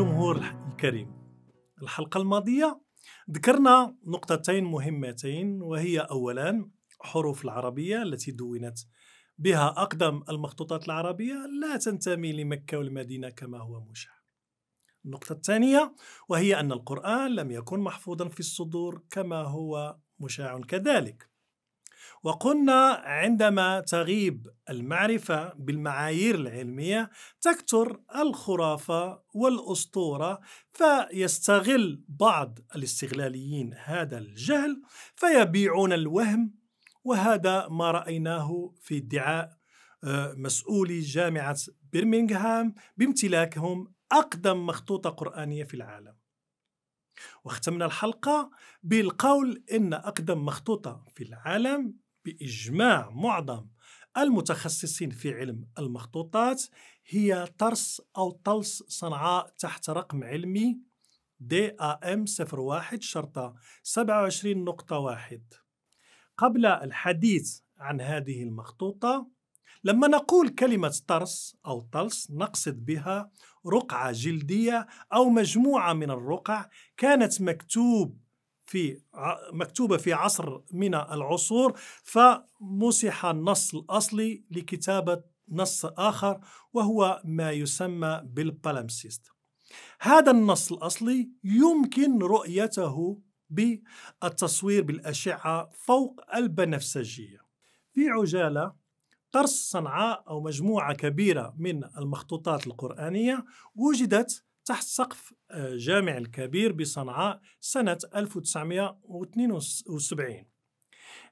الجمهور الكريم الحلقة الماضية ذكرنا نقطتين مهمتين وهي أولا حروف العربية التي دونت بها أقدم المخطوطات العربية لا تنتمي لمكة والمدينة كما هو مشاع النقطة الثانية وهي أن القرآن لم يكن محفوظا في الصدور كما هو مشاع كذلك وقلنا عندما تغيب المعرفة بالمعايير العلمية تكثر الخرافة والأسطورة فيستغل بعض الاستغلاليين هذا الجهل فيبيعون الوهم وهذا ما رأيناه في ادعاء آه، مسؤولي جامعة برمنغهام بامتلاكهم أقدم مخطوطة قرآنية في العالم واختمنا الحلقة بالقول إن أقدم مخطوطة في العالم باجماع معظم المتخصصين في علم المخطوطات هي طرس او طلس صنعاء تحت رقم علمي دي ام 01 شرطة 27 نقطة واحد قبل الحديث عن هذه المخطوطة لما نقول كلمة طرس أو طلس نقصد بها رقعة جلدية أو مجموعة من الرقع كانت مكتوب في مكتوبة في عصر من العصور فمسح النص الأصلي لكتابة نص آخر وهو ما يسمى بالبالمسيست هذا النص الأصلي يمكن رؤيته بالتصوير بالأشعة فوق البنفسجية في عجالة قرص صنعاء أو مجموعة كبيرة من المخطوطات القرآنية وجدت تحت سقف آه، جامع الكبير بصنعاء سنة 1972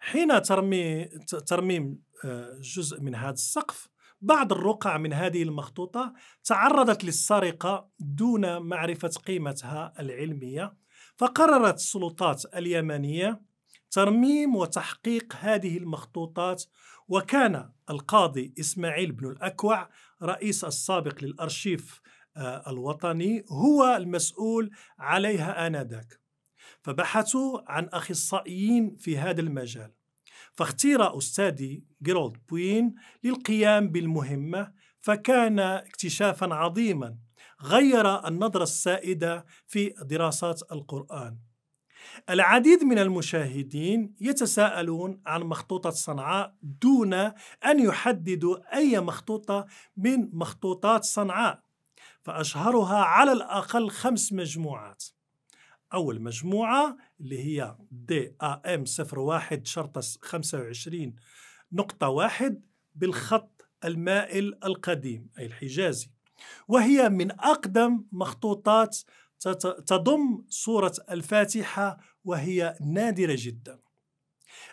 حين ترمي ترميم آه، جزء من هذا السقف بعض الرقع من هذه المخطوطة تعرضت للسرقة دون معرفة قيمتها العلمية فقررت السلطات اليمنية ترميم وتحقيق هذه المخطوطات وكان القاضي إسماعيل بن الأكوع رئيس السابق للأرشيف آه، الوطني هو المسؤول عليها آنذاك فبحثوا عن أخصائيين في هذا المجال فاختير أستاذي جيرولد بوين للقيام بالمهمة فكان اكتشافا عظيما غير النظرة السائدة في دراسات القرآن العديد من المشاهدين يتساءلون عن مخطوطة صنعاء دون أن يحددوا أي مخطوطة من مخطوطات صنعاء فأشهرها على الأقل خمس مجموعات أول مجموعة اللي هي دي إيه ام 01 شرطة 25 نقطة واحد بالخط المائل القديم أي الحجازي وهي من أقدم مخطوطات تضم صورة الفاتحة وهي نادرة جدا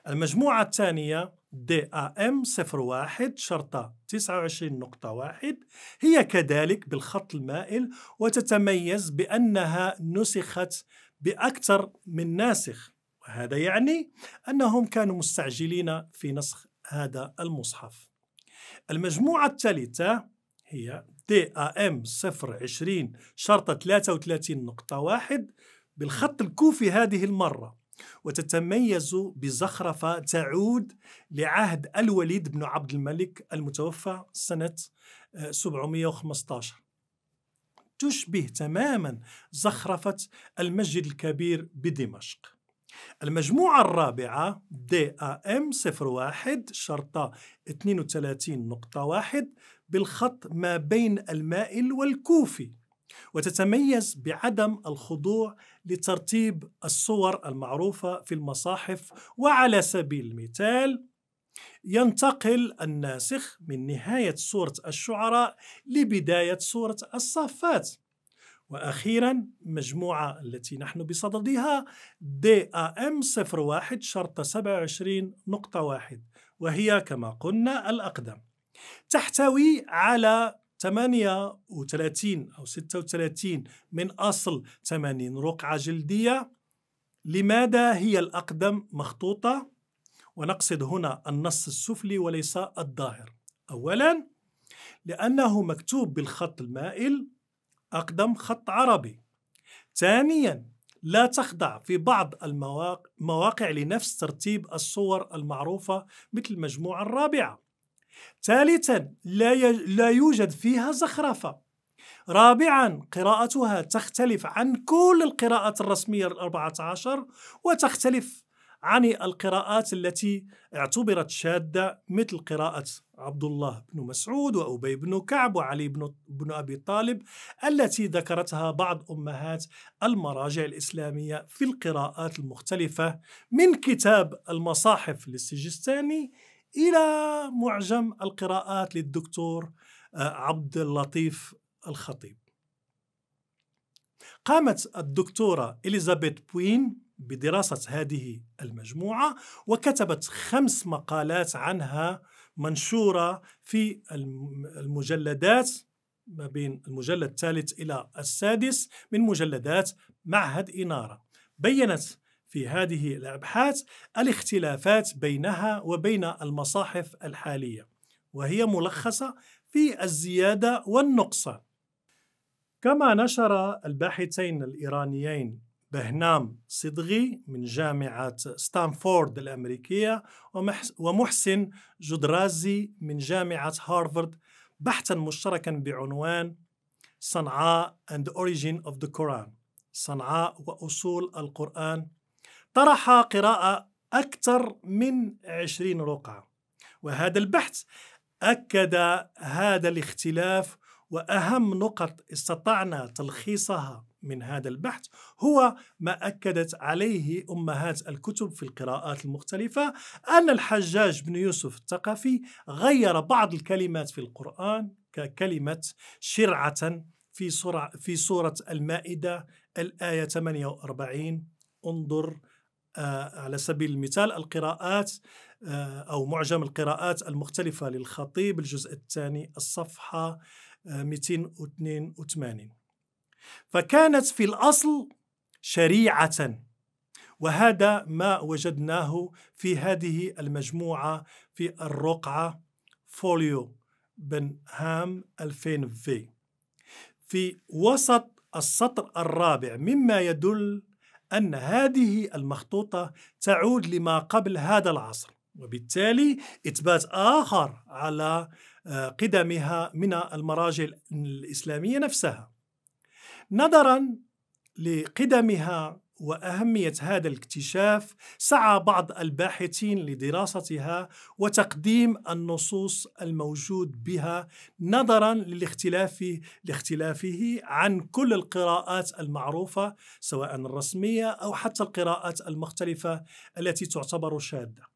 المجموعة الثانية دي ام 01 شرطة نقطة واحد هي كذلك بالخط المائل وتتميز بأنها نسخت بأكثر من ناسخ وهذا يعني أنهم كانوا مستعجلين في نسخ هذا المصحف المجموعة الثالثة هي دي ام 020 شرطة نقطة واحد بالخط الكوفي هذه المرة وتتميز بزخرفة تعود لعهد الوليد بن عبد الملك المتوفى سنة 715 آه، تشبه تماما زخرفة المسجد الكبير بدمشق المجموعة الرابعة DAM01 شرطة 32 نقطة واحد بالخط ما بين المائل والكوفي وتتميز بعدم الخضوع لترتيب الصور المعروفة في المصاحف وعلى سبيل المثال ينتقل الناسخ من نهاية سورة الشعراء لبداية سورة الصفات وأخيرا مجموعة التي نحن بصددها DAM 01 شرطة 27 نقطة واحد وهي كما قلنا الأقدم تحتوي على 38 أو 36 من أصل 80 رقعة جلدية لماذا هي الأقدم مخطوطة؟ ونقصد هنا النص السفلي وليس الظاهر أولا لأنه مكتوب بالخط المائل أقدم خط عربي ثانيا لا تخضع في بعض المواقع لنفس ترتيب الصور المعروفة مثل المجموعة الرابعة ثالثا لا, لا يوجد فيها زخرفة رابعا قراءتها تختلف عن كل القراءات الرسمية الأربعة عشر وتختلف عن القراءات التي اعتبرت شاذة مثل قراءة عبد الله بن مسعود وأبي بن كعب وعلي بن, بن أبي طالب التي ذكرتها بعض أمهات المراجع الإسلامية في القراءات المختلفة من كتاب المصاحف للسجستاني إلى معجم القراءات للدكتور آه، عبد اللطيف الخطيب قامت الدكتورة إليزابيث بوين بدراسة هذه المجموعة وكتبت خمس مقالات عنها منشورة في المجلدات ما بين المجلد الثالث إلى السادس من مجلدات معهد إنارة بيّنت في هذه الأبحاث الاختلافات بينها وبين المصاحف الحالية وهي ملخصة في الزيادة والنقصه كما نشر الباحثين الإيرانيين بهنام صدغي من جامعة ستانفورد الأمريكية ومحسن جدرازي من جامعة هارفارد بحثا مشتركا بعنوان صنعاء and origin of the Quran صنعاء وأصول القرآن طرح قراءة أكثر من 20 رقعة وهذا البحث أكد هذا الاختلاف وأهم نقط استطعنا تلخيصها من هذا البحث هو ما أكدت عليه أمهات الكتب في القراءات المختلفة أن الحجاج بن يوسف الثقفي غير بعض الكلمات في القرآن ككلمة شرعة في, في سورة المائدة الآية 48 انظر آه، على سبيل المثال القراءات آه، أو معجم القراءات المختلفة للخطيب الجزء الثاني الصفحة 282 آه، فكانت في الأصل شريعة وهذا ما وجدناه في هذه المجموعة في الرقعة فوليو بن هام 2000 في في وسط السطر الرابع مما يدل أن هذه المخطوطة تعود لما قبل هذا العصر وبالتالي إثبات آخر على آه، قدمها من المراجع الإسلامية نفسها نظرا لقدمها واهميه هذا الاكتشاف سعى بعض الباحثين لدراستها وتقديم النصوص الموجود بها نظرا للاختلاف لاختلافه عن كل القراءات المعروفه سواء الرسميه او حتى القراءات المختلفه التي تعتبر شاذه.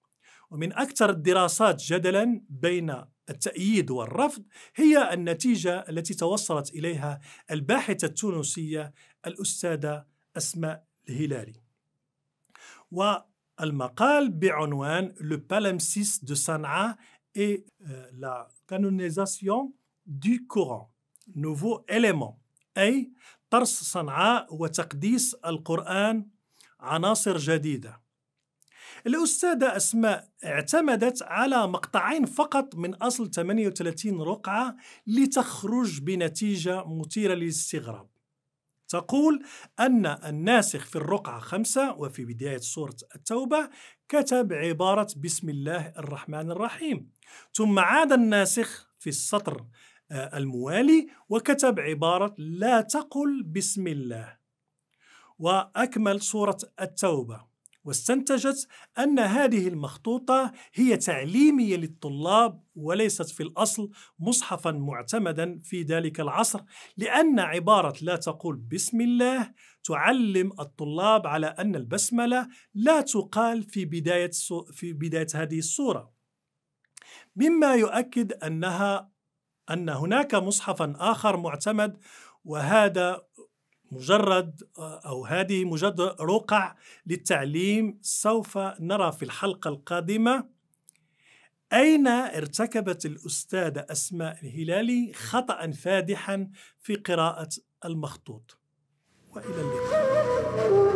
ومن أكثر الدراسات جدلا بين التأييد والرفض هي النتيجة التي توصلت إليها الباحثة التونسية الأستاذة أسماء هلالي والمقال بعنوان لو palimpseste دو صنعاء et euh, la كانونيزاسيون du كوران nouveau élément أي طرس صنعاء وتقديس القرآن عناصر جديدة الأستاذة أسماء اعتمدت على مقطعين فقط من أصل 38 رقعة لتخرج بنتيجة مثيرة للاستغراب تقول أن الناسخ في الرقعة خمسة وفي بداية سورة التوبة كتب عبارة بسم الله الرحمن الرحيم ثم عاد الناسخ في السطر آه، الموالي وكتب عبارة لا تقل بسم الله وأكمل سورة التوبة واستنتجت أن هذه المخطوطة هي تعليمية للطلاب وليست في الأصل مصحفا معتمدا في ذلك العصر لأن عبارة لا تقول بسم الله تعلم الطلاب على أن البسملة لا تقال في بداية, في بداية هذه الصورة مما يؤكد أنها أن هناك مصحفا آخر معتمد وهذا مجرد آه، أو هذه مجرد رقع للتعليم سوف نرى في الحلقة القادمة أين ارتكبت الأستاذة أسماء الهلالي خطأ فادحا في قراءة المخطوط وإلى اللقاء